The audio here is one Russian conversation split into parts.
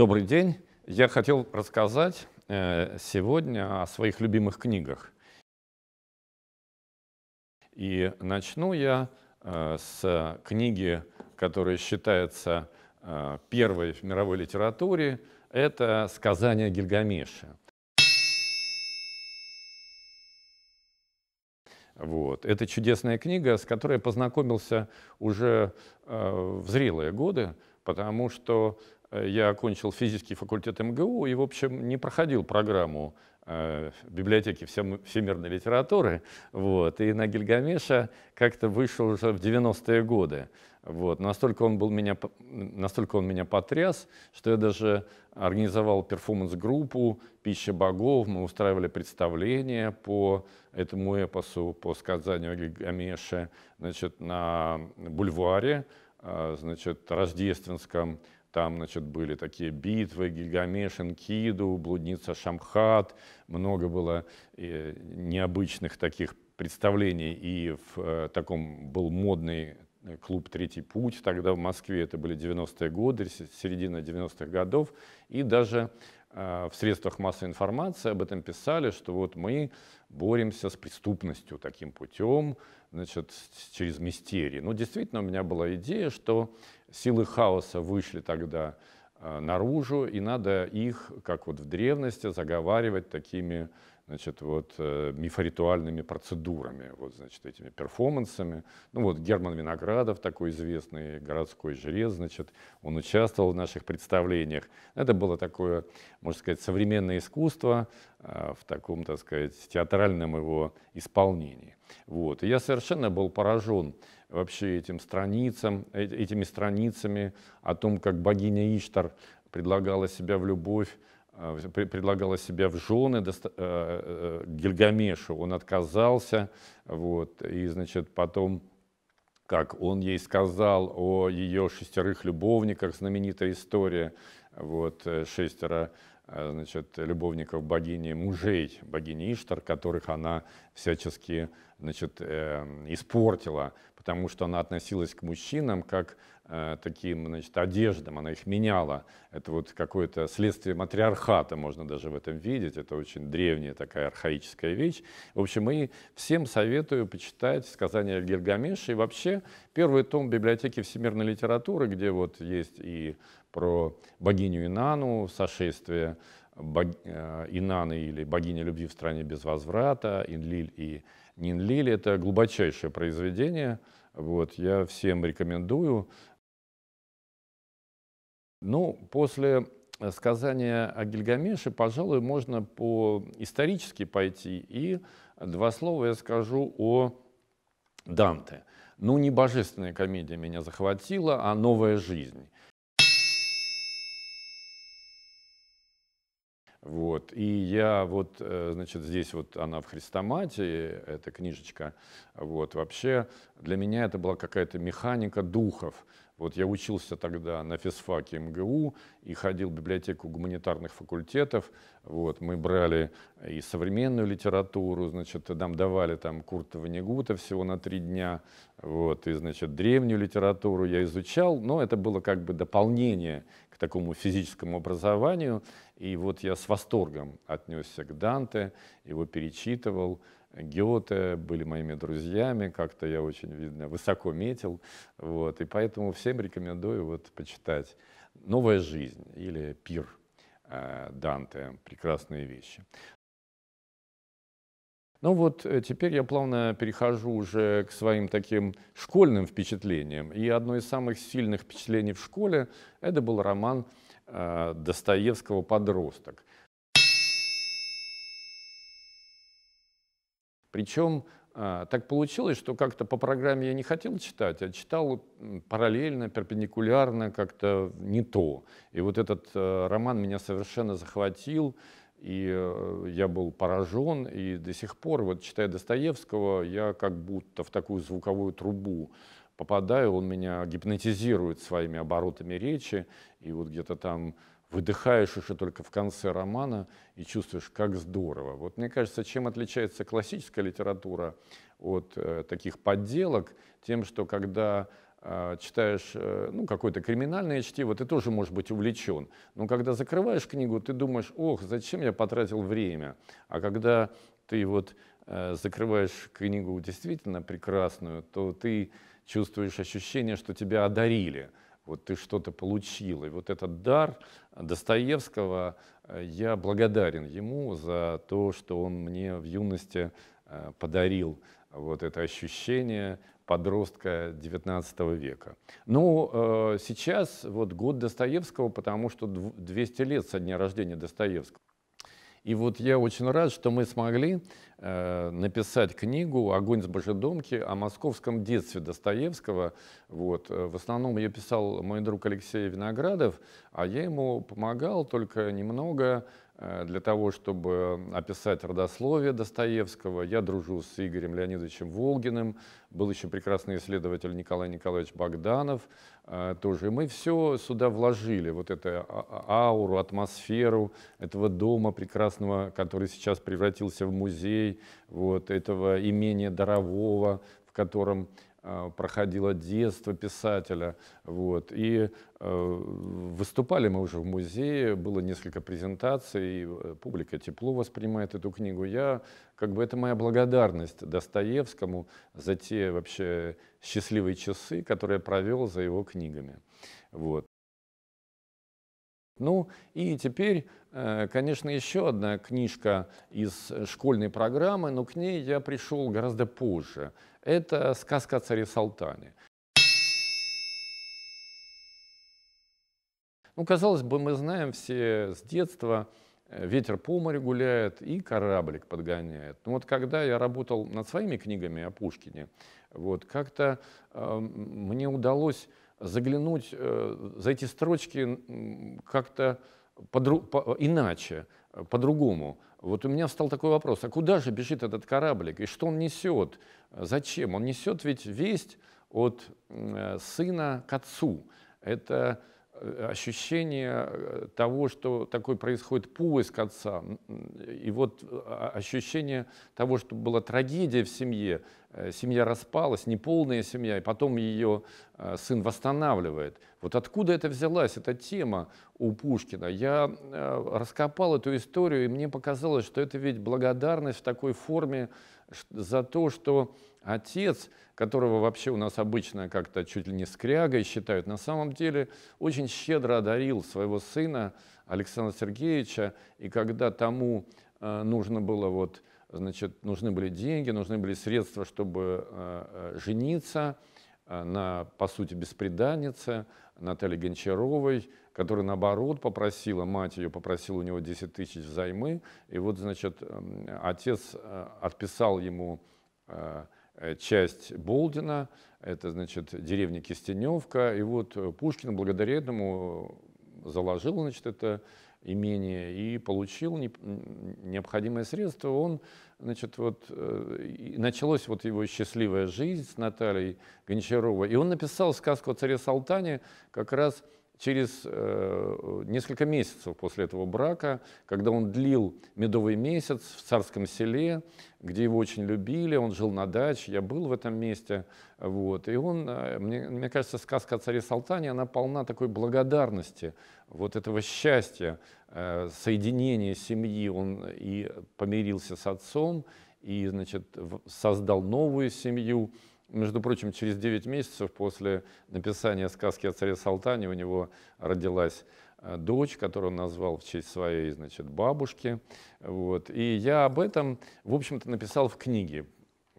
Добрый день. Я хотел рассказать э, сегодня о своих любимых книгах. И начну я э, с книги, которая считается э, первой в мировой литературе. Это «Сказание Гильгамеша». Вот. Это чудесная книга, с которой я познакомился уже э, в зрелые годы, потому что Э, я окончил физический факультет МГУ и, в общем, не проходил программу э, библиотеки всем, всемирной литературы. Вот, и на Гильгамеша как-то вышел уже в 90-е годы. Вот, настолько, он был меня, настолько он меня потряс, что я даже организовал перформанс-группу «Пища богов». Мы устраивали представление по этому эпосу, по сказанию Гильгамеша значит, на бульваре, э, значит, рождественском. Там, значит, были такие битвы, Гильгамеш, Энкиду, блудница Шамхат. Много было э, необычных таких представлений. И в э, таком был модный э, клуб «Третий путь» тогда в Москве. Это были 90-е годы, середина 90-х годов. И даже в средствах массовой информации об этом писали, что вот мы боремся с преступностью таким путем, значит, через мистерии. Но ну, действительно, у меня была идея, что Силы хаоса вышли тогда а, наружу, и надо их, как вот в древности, заговаривать такими значит, вот, э, мифоритуальными процедурами, вот, значит, этими перформансами. Ну, вот Герман Виноградов, такой известный городской жрец, значит, он участвовал в наших представлениях. Это было такое, можно сказать, современное искусство э, в таком, так сказать, театральном его исполнении. Вот. И я совершенно был поражен вообще этим страницам, э, этими страницами о том, как богиня Иштар предлагала себя в любовь Э, предлагала себя в жены э, э, Гильгамешу, он отказался, вот, и, значит, потом как он ей сказал о ее шестерых любовниках, знаменитая история, вот, шестеро значит, любовников богини, мужей богини Иштар, которых она всячески значит, испортила, потому что она относилась к мужчинам как э, таким, значит, одеждам, она их меняла. Это вот какое-то следствие матриархата, можно даже в этом видеть, это очень древняя такая архаическая вещь. В общем, и всем советую почитать сказания Гильгамеша и вообще первый том библиотеки всемирной литературы, где вот есть и про богиню Инану, сошествие, бог... Э, Инаны или «Богиня любви в стране без возврата», «Инлиль» и «Нинлиль» — это глубочайшее произведение. Вот, я всем рекомендую. Ну, после сказания о Гильгамеше, пожалуй, можно по исторически пойти. И два слова я скажу о Данте. Ну, не божественная комедия меня захватила, а новая жизнь. Вот. И я вот, э, значит, здесь вот она в Христоматии, эта книжечка, вот, вообще для меня это была какая-то механика духов, вот я учился тогда на физфаке МГУ и ходил в библиотеку гуманитарных факультетов. Вот, мы брали и современную литературу, значит, нам давали там Курта Негута всего на три дня. Вот, и, значит, древнюю литературу я изучал, но это было как бы дополнение к такому физическому образованию. И вот я с восторгом отнесся к Данте, его перечитывал, Гёте, были моими друзьями, как-то я очень, видно, высоко метил. Вот, и поэтому всем рекомендую вот почитать «Новая жизнь» или «Пир» э, Данте. Прекрасные вещи. Ну вот э, теперь я плавно перехожу уже к своим таким школьным впечатлениям. И одно из самых сильных впечатлений в школе – это был роман э, Достоевского «Подросток». Причем а, так получилось, что как-то по программе я не хотел читать, а читал параллельно, перпендикулярно, как-то не то. И вот этот э, роман меня совершенно захватил, и э, я был поражен, и до сих пор, вот читая Достоевского, я как будто в такую звуковую трубу попадаю, он меня гипнотизирует своими оборотами речи, и вот где-то там выдыхаешь уже только в конце романа и чувствуешь, как здорово. Вот мне кажется, чем отличается классическая литература от э, таких подделок, тем, что когда э, читаешь э, ну, какое-то криминальное чтиво, ты тоже можешь быть увлечен. Но когда закрываешь книгу, ты думаешь, ох, зачем я потратил время? А когда ты вот э, закрываешь книгу действительно прекрасную, то ты чувствуешь ощущение, что тебя одарили – вот ты что-то получил. И вот этот дар Достоевского, э, я благодарен ему за то, что он мне в юности э, подарил вот это ощущение подростка XIX века. Ну, э, сейчас вот год Достоевского, потому что 200 лет со дня рождения Достоевского. И вот я очень рад, что мы смогли э, написать книгу «Огонь с божедомки» о московском детстве Достоевского. Вот. Э, в основном ее писал мой друг Алексей Виноградов, а я ему помогал только немного Э, для того, чтобы описать родословие Достоевского. Я дружу с Игорем Леонидовичем Волгиным, был еще прекрасный исследователь Николай Николаевич Богданов э, тоже. И мы все сюда вложили, вот эту а, а, ауру, атмосферу этого дома прекрасного, который сейчас превратился в музей, вот этого имения Дорового, в котором а, проходило детство писателя. Вот. И э, выступали мы уже в музее, было несколько презентаций, э, публика тепло воспринимает эту книгу. Я, как бы это моя благодарность Достоевскому за те вообще счастливые часы, которые я провел за его книгами. Вот. Ну и теперь, э, конечно, еще одна книжка из школьной программы, но к ней я пришел гораздо позже. Это «Сказка о царе Салтане». Ну, казалось бы, мы знаем все с детства, э, ветер по морю гуляет и кораблик подгоняет. Но вот когда я работал над своими книгами о Пушкине, вот как-то э, мне удалось заглянуть э, за эти строчки как-то по- иначе, э, по-другому. Вот у меня встал такой вопрос, а куда же бежит этот кораблик и что он несет? Зачем? Он несет ведь весть от э, сына к отцу. Это Э, ощущение э, того, что такой происходит поиск отца, и вот э, ощущение того, что была трагедия в семье, семья распалась, неполная семья, и потом ее сын восстанавливает. Вот откуда это взялась, эта тема у Пушкина? Я раскопал эту историю, и мне показалось, что это ведь благодарность в такой форме за то, что отец, которого вообще у нас обычно как-то чуть ли не скрягой считают, на самом деле очень щедро одарил своего сына Александра Сергеевича, и когда тому э, нужно было вот, значит, нужны были деньги, нужны были средства, чтобы э, э, жениться на, по сути, беспреданнице Наталье Гончаровой, который, наоборот, попросила, мать ее попросила у него 10 тысяч взаймы, и вот, значит, эм, отец э, отписал ему э, э, часть Болдина, это, значит, деревня Кистеневка, и вот Пушкин благодаря этому заложил, значит, это имение и получил не, необходимое средство. Он, значит, вот э, началась вот его счастливая жизнь с Натальей Гончаровой. И он написал сказку о царе Салтане как раз – через э, несколько месяцев после этого брака, когда он длил медовый месяц в царском селе, где его очень любили, он жил на даче, я был в этом месте. Вот, и он, э, мне, мне кажется, сказка о царе Салтане, она полна такой благодарности, вот этого счастья, э, соединения семьи. Он и помирился с отцом, и значит, создал новую семью, между прочим, через 9 месяцев после написания сказки о царе Салтане у него родилась э, дочь, которую он назвал в честь своей значит, бабушки. Вот. И я об этом, в общем-то, написал в книге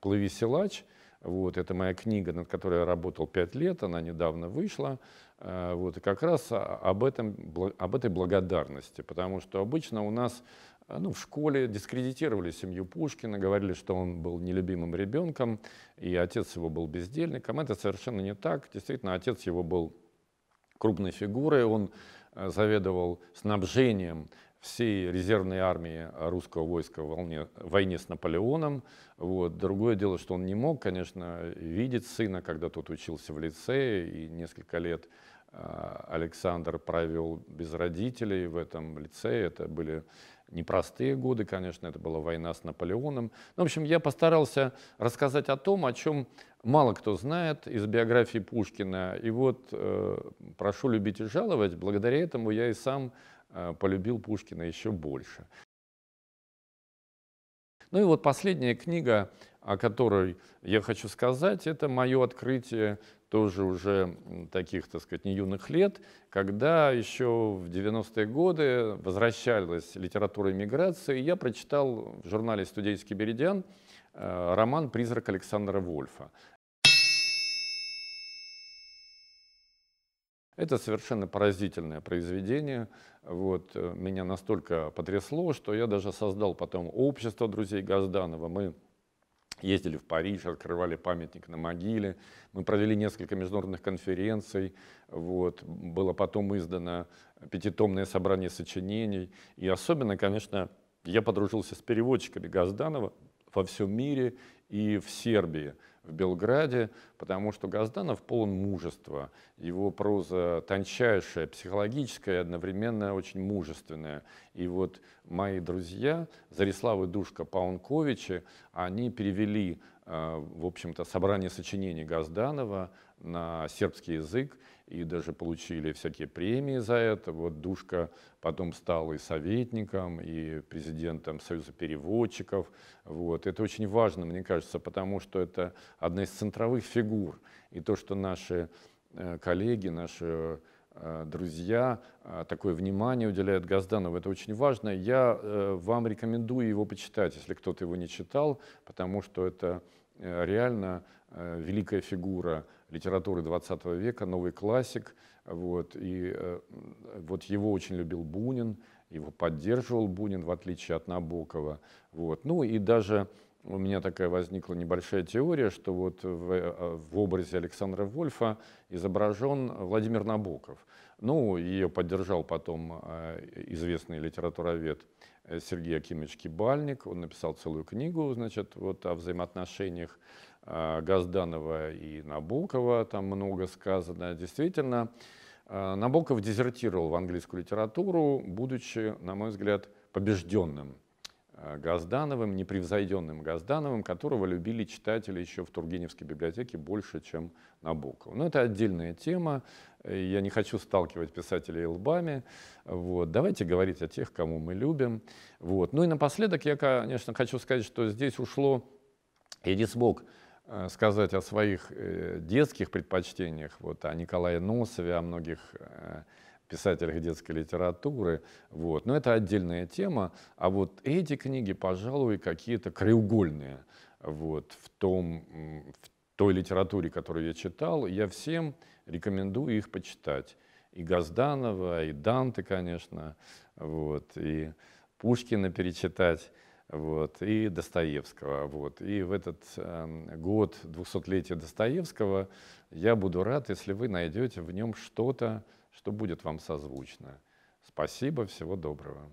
«Плыви, силач». Вот, это моя книга, над которой я работал пять лет, она недавно вышла. Э, вот, и как раз об, этом, об этой благодарности, потому что обычно у нас а, ну, в школе дискредитировали семью Пушкина, говорили, что он был нелюбимым ребенком, и отец его был бездельником. Это совершенно не так. Действительно, отец его был крупной фигурой, он э, заведовал снабжением всей резервной армии русского войска в волне, войне с Наполеоном. Вот. Другое дело, что он не мог, конечно, видеть сына, когда тот учился в лицее, и несколько лет э, Александр провел без родителей в этом лице. Это были непростые годы, конечно, это была война с Наполеоном. Ну, в общем, я постарался рассказать о том, о чем мало кто знает из биографии Пушкина. И вот э, прошу любить и жаловать, благодаря этому я и сам э, полюбил Пушкина еще больше. Ну и вот последняя книга о которой я хочу сказать, это мое открытие тоже уже таких, так сказать, не юных лет, когда еще в 90-е годы возвращалась литература иммиграции, я прочитал в журнале «Студенческий беридиан» э, роман «Призрак Александра Вольфа». Это совершенно поразительное произведение. Вот, э, меня настолько потрясло, что я даже создал потом общество друзей Газданова. Мы ездили в Париж, открывали памятник на могиле. Мы провели несколько международных конференций. Вот. Было потом издано пятитомное собрание сочинений. И особенно, конечно, я подружился с переводчиками Газданова во всем мире и в Сербии в Белграде, потому что Газданов полон мужества. Его проза тончайшая, психологическая, и одновременно очень мужественная. И вот мои друзья, Зарислав и Душка Паунковичи, они перевели э, в общем-то, собрание сочинений Газданова на сербский язык и даже получили всякие премии за это. Вот Душка потом стал и советником, и президентом Союза переводчиков. Вот. Это очень важно, мне кажется, потому что это одна из центровых фигур. И то, что наши э, коллеги, наши э, друзья э, такое внимание уделяют Газданову. Это очень важно. Я вам рекомендую его почитать, если кто-то его не читал, потому что это реально великая фигура литературы 20 века, новый классик. Вот, и э, вот его очень любил Бунин, его поддерживал Бунин, в отличие от Набокова. Вот. Ну и даже у меня такая возникла небольшая теория, что вот в, э, в образе Александра Вольфа изображен Владимир Набоков. Ну, ее поддержал потом э, известный литературовед э, Сергей Акимович Кибальник. Он написал целую книгу значит, вот, о взаимоотношениях а, Газданова и Набокова, там много сказано. Действительно, а, Набоков дезертировал в английскую литературу, будучи, на мой взгляд, побежденным а, Газдановым, непревзойденным Газдановым, которого любили читатели еще в Тургеневской библиотеке больше, чем Набоков. Но это отдельная тема, я не хочу сталкивать писателей лбами. Вот. Давайте говорить о тех, кому мы любим. Вот. Ну и напоследок я, конечно, хочу сказать, что здесь ушло, я бог. Э, сказать о своих э, детских предпочтениях, вот, о Николае Носове, о многих э, писателях детской литературы. Вот. Но это отдельная тема. А вот эти книги, пожалуй, какие-то краеугольные вот, в, том, в той литературе, которую я читал. Я всем рекомендую их почитать. И Газданова, и Данте, конечно, вот, и Пушкина перечитать вот, и Достоевского. Вот. И в этот эм, год 200-летия Достоевского я буду рад, если вы найдете в нем что-то, что будет вам созвучно. Спасибо, всего доброго.